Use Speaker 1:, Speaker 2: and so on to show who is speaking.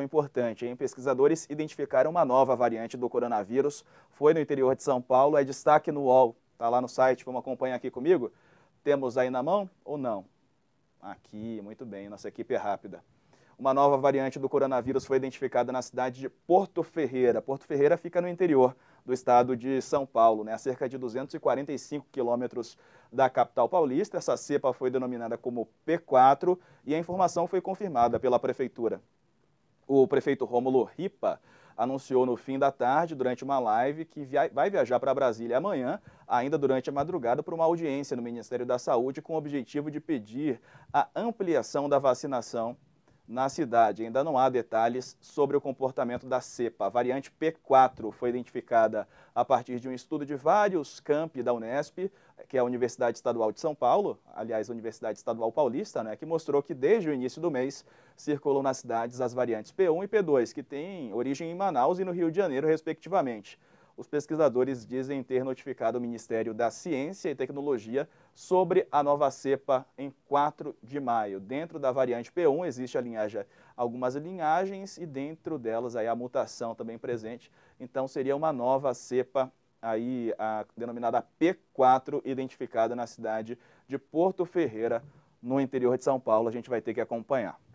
Speaker 1: importante, hein? Pesquisadores identificaram uma nova variante do coronavírus. Foi no interior de São Paulo, é destaque no UOL. Está lá no site, vamos acompanhar aqui comigo? Temos aí na mão ou não? Aqui, muito bem, nossa equipe é rápida. Uma nova variante do coronavírus foi identificada na cidade de Porto Ferreira. Porto Ferreira fica no interior do estado de São Paulo, né, a cerca de 245 quilômetros da capital paulista. Essa cepa foi denominada como P4 e a informação foi confirmada pela prefeitura. O prefeito Rômulo Ripa anunciou no fim da tarde, durante uma live, que vai viajar para Brasília amanhã, ainda durante a madrugada, para uma audiência no Ministério da Saúde com o objetivo de pedir a ampliação da vacinação na cidade. Ainda não há detalhes sobre o comportamento da cepa. A variante P4 foi identificada a partir de um estudo de vários campi da Unesp, que é a Universidade Estadual de São Paulo, aliás, a Universidade Estadual Paulista, né, que mostrou que desde o início do mês circulam nas cidades as variantes P1 e P2, que têm origem em Manaus e no Rio de Janeiro, respectivamente os pesquisadores dizem ter notificado o Ministério da Ciência e Tecnologia sobre a nova cepa em 4 de maio. Dentro da variante P1 existe a linhagem, algumas linhagens e dentro delas aí a mutação também presente. Então seria uma nova cepa aí a denominada P4 identificada na cidade de Porto Ferreira, no interior de São Paulo. A gente vai ter que acompanhar.